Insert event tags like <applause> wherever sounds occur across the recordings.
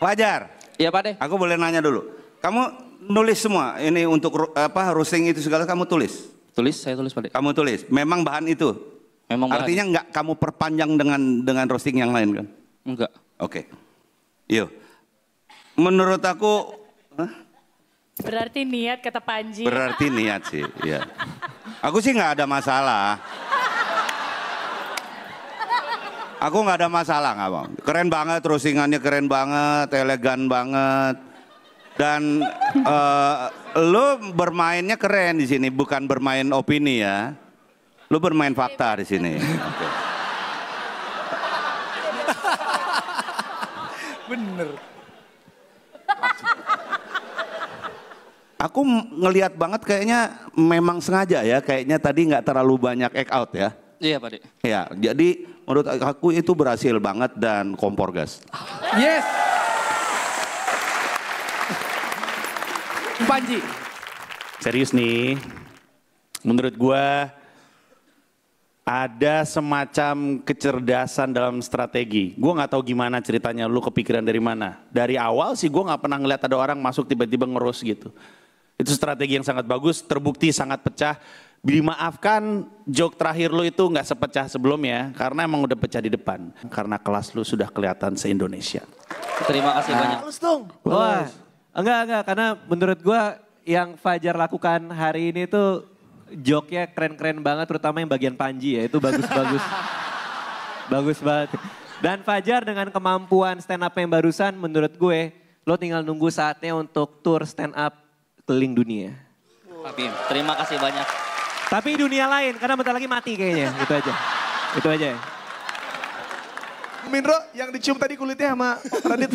Wajar. Iya Pak De. Aku boleh nanya dulu. Kamu nulis semua ini untuk apa roasting itu segala kamu tulis? Tulis, saya tulis Pak De. Kamu tulis. Memang bahan itu. Memang bahan. Artinya nggak kamu perpanjang dengan dengan roasting yang lain kan? Enggak. Oke. Okay. Yuk. Menurut aku Berarti niat kata Panji. Berarti niat sih, iya. Aku sih nggak ada masalah. Aku nggak ada masalah nggak bang. Keren banget ingannya keren banget, elegan banget. Dan uh, <laughs> lu bermainnya keren di sini, bukan bermain opini ya. Lu bermain fakta di sini. <laughs> Bener. Aku ngelihat banget kayaknya memang sengaja ya, kayaknya tadi nggak terlalu banyak act out ya. Iya Pak Dek. Ya, jadi menurut aku itu berhasil banget dan kompor gas. Yes. Panji. Serius nih, menurut gue ada semacam kecerdasan dalam strategi. Gue gak tahu gimana ceritanya lu kepikiran dari mana. Dari awal sih gue gak pernah ngeliat ada orang masuk tiba-tiba ngerus gitu. Itu strategi yang sangat bagus, terbukti sangat pecah Dimaafkan joke terakhir lu itu nggak sepecah sebelumnya karena emang udah pecah di depan karena kelas lu sudah kelihatan se-Indonesia. Terima kasih nah. banyak. Terus dong. Wah. Enggak, enggak karena menurut gua yang Fajar lakukan hari ini tuh joknya keren-keren banget terutama yang bagian Panji ya itu bagus-bagus. <laughs> bagus banget. Dan Fajar dengan kemampuan stand up yang barusan menurut gue lo tinggal nunggu saatnya untuk tour stand up keliling dunia. Amin. Terima kasih banyak. Tapi dunia lain, karena bentar lagi mati kayaknya. Itu aja. itu aja. Minro, yang dicium tadi kulitnya sama Radit.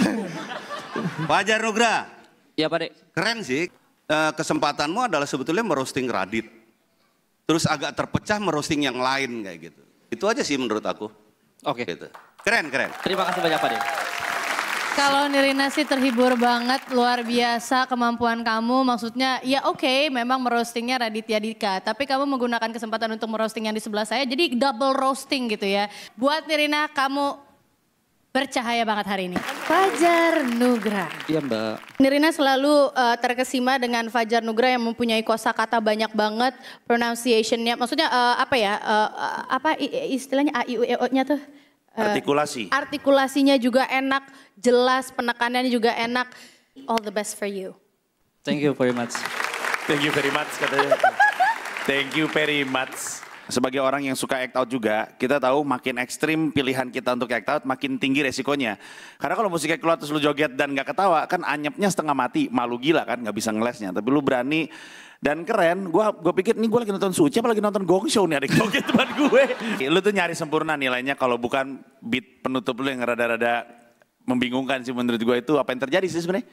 Pajar Nugra. Ya Pak Dek. Keren sih. Eh, kesempatanmu adalah sebetulnya merosting Radit. Terus agak terpecah merosting yang lain kayak gitu. Itu aja sih menurut aku. Oke. Okay. Gitu. Keren, keren. Terima kasih banyak Pak Dek. Kalau Nirina sih terhibur banget, luar biasa kemampuan kamu. Maksudnya ya oke okay, memang merostingnya Raditya Dika. Tapi kamu menggunakan kesempatan untuk merosting yang di sebelah saya. Jadi double roasting gitu ya. Buat Nirina kamu bercahaya banget hari ini. Fajar Nugra. Iya mbak. Nirina selalu uh, terkesima dengan Fajar Nugra yang mempunyai kata banyak banget. Pronunciationnya maksudnya uh, apa ya, uh, apa istilahnya A, I, U, E, O-nya tuh Eh, Artikulasi. Uh, artikulasinya juga enak, jelas, penekanannya juga enak. All the best for you. Thank you very much. Thank you very much katanya. <laughs> Thank you very much sebagai orang yang suka act out juga, kita tahu makin ekstrim pilihan kita untuk act out, makin tinggi resikonya. Karena kalau musiknya keluar terus lu joget dan gak ketawa, kan anyepnya setengah mati, malu gila kan, gak bisa ngelesnya. Tapi lu berani dan keren, gue gua pikir ini gue lagi nonton Suci apa lagi nonton Gong Show nih adik. joget gitu, gue. Lu tuh nyari sempurna nilainya kalau bukan beat penutup lu yang rada-rada membingungkan sih menurut gue itu apa yang terjadi sih sebenarnya?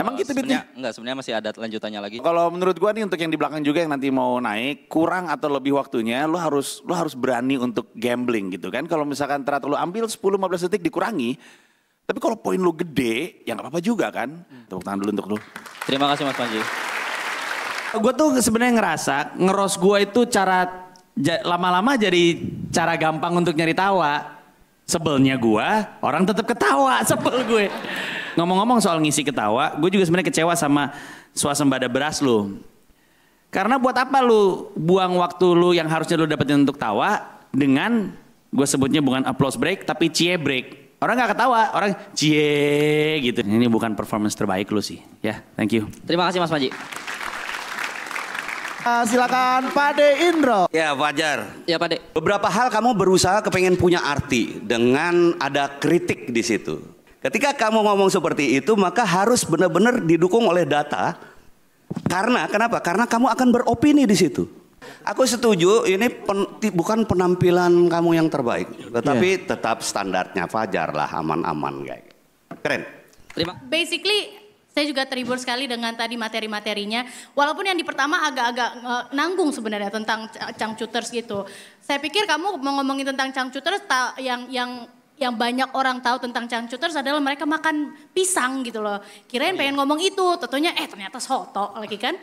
Emang gitu bitnya? Enggak, sebenarnya masih ada lanjutannya lagi. Kalau menurut gua nih untuk yang di belakang juga yang nanti mau naik, kurang atau lebih waktunya lu harus lu harus berani untuk gambling gitu kan. Kalau misalkan ternyata lu ambil 10 15 detik dikurangi, tapi kalau poin lu gede, ya nggak apa-apa juga kan. Hmm. Tepuk tangan dulu untuk lu. Terima kasih Mas Panji. Gue tuh sebenarnya ngerasa ngeros gua itu cara lama-lama jadi cara gampang untuk nyari tawa. Sebelnya gua orang tetap ketawa <laughs> sebel gue. Ngomong-ngomong soal ngisi ketawa, gue juga sebenarnya kecewa sama suasembada beras lu. Karena buat apa lu buang waktu lu yang harusnya lu dapetin untuk tawa dengan gue sebutnya bukan applause break tapi cie break. Orang gak ketawa, orang cie gitu. Ini bukan performance terbaik lu sih. Ya, yeah, thank you. Terima kasih Mas Maji. Uh, silakan Pade Indro. Ya wajar. Ya Pade. Beberapa hal kamu berusaha kepengen punya arti dengan ada kritik di situ. Ketika kamu ngomong seperti itu, maka harus benar-benar didukung oleh data. Karena kenapa? Karena kamu akan beropini di situ. Aku setuju ini pen, bukan penampilan kamu yang terbaik, tetapi yeah. tetap standarnya Fajar lah aman-aman guys. Keren. Terima. Basically saya juga terhibur sekali dengan tadi materi-materinya. Walaupun yang di pertama agak-agak eh, nanggung sebenarnya tentang cangcuters gitu. Saya pikir kamu mau ngomongin tentang cangcuters yang yang yang banyak orang tahu tentang cangcuters adalah mereka makan pisang gitu loh. Kirain pengen ngomong itu, tentunya eh ternyata soto lagi kan.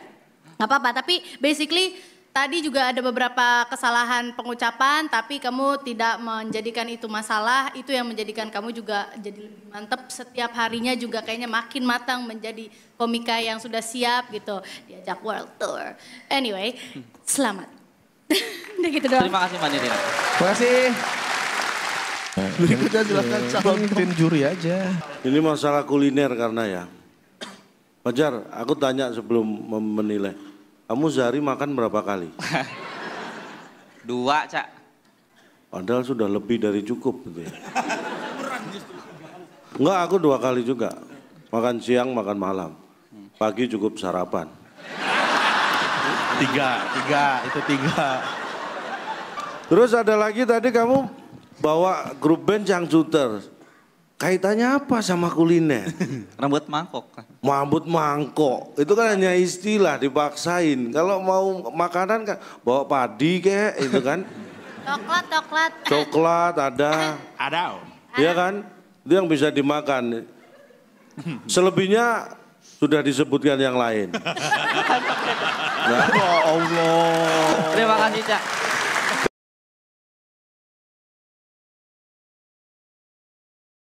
Gak apa-apa, tapi basically tadi juga ada beberapa kesalahan pengucapan, tapi kamu tidak menjadikan itu masalah, itu yang menjadikan kamu juga jadi lebih mantep setiap harinya juga kayaknya makin matang menjadi komika yang sudah siap gitu, diajak world tour. Anyway, selamat. <laughs> Gitu Terima kasih Mbak Terima kasih. Berikutnya silakan iya. calon tim juri aja. Ini masalah kuliner karena ya. Fajar, aku tanya sebelum menilai. Kamu sehari makan berapa kali? <laughs> Dua, Cak. Padahal sudah lebih dari cukup gitu ya. Enggak, aku dua kali juga. Makan siang, makan malam. Pagi cukup sarapan. Tiga, tiga, itu tiga. Terus ada lagi tadi kamu bawa grup band Cangcuter. Kaitannya apa sama kuliner? <laughs> Rambut mangkok. Rambut mangkok. Itu kan hanya istilah dipaksain. Kalau mau makanan kan bawa padi kayak itu kan. Coklat, <laughs> coklat. Coklat ada. <laughs> Ada. Iya kan? Itu yang bisa dimakan. Selebihnya sudah disebutkan yang lain. Nah, ya Allah. Terima kasih, Cak.